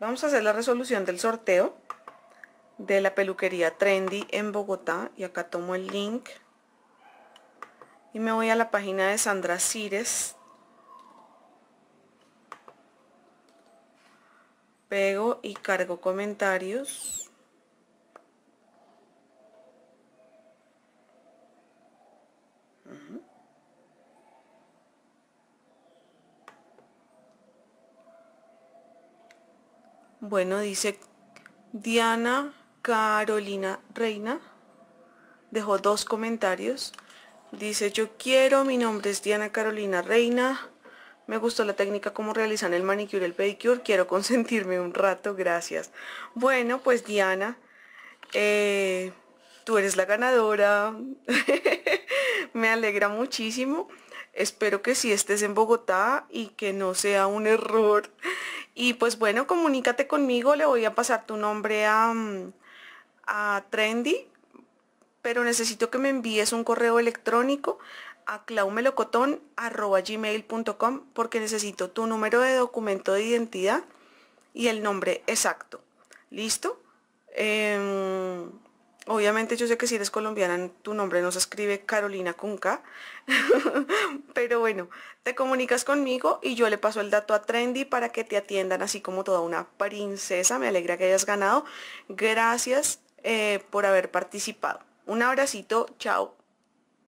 Vamos a hacer la resolución del sorteo de la peluquería Trendy en Bogotá. Y acá tomo el link. Y me voy a la página de Sandra Cires. Pego y cargo comentarios. Bueno, dice Diana Carolina Reina. Dejó dos comentarios. Dice, yo quiero, mi nombre es Diana Carolina Reina. Me gustó la técnica como realizan el manicure el pedicure. Quiero consentirme un rato, gracias. Bueno, pues Diana, eh, tú eres la ganadora. Me alegra muchísimo. Espero que si estés en Bogotá y que no sea un error y pues bueno, comunícate conmigo, le voy a pasar tu nombre a, mm, a Trendy, pero necesito que me envíes un correo electrónico a claumelocotón.gmail.com porque necesito tu número de documento de identidad y el nombre exacto. ¿Listo? Em, Obviamente yo sé que si eres colombiana tu nombre no se escribe Carolina Cunca, pero bueno, te comunicas conmigo y yo le paso el dato a Trendy para que te atiendan así como toda una princesa. Me alegra que hayas ganado. Gracias eh, por haber participado. Un abracito, chao.